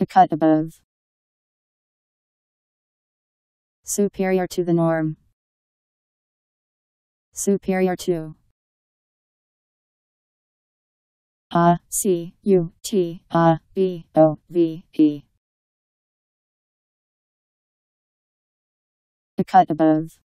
a cut above. Superior to the norm. Superior to. A C U T A B O V E. A cut above.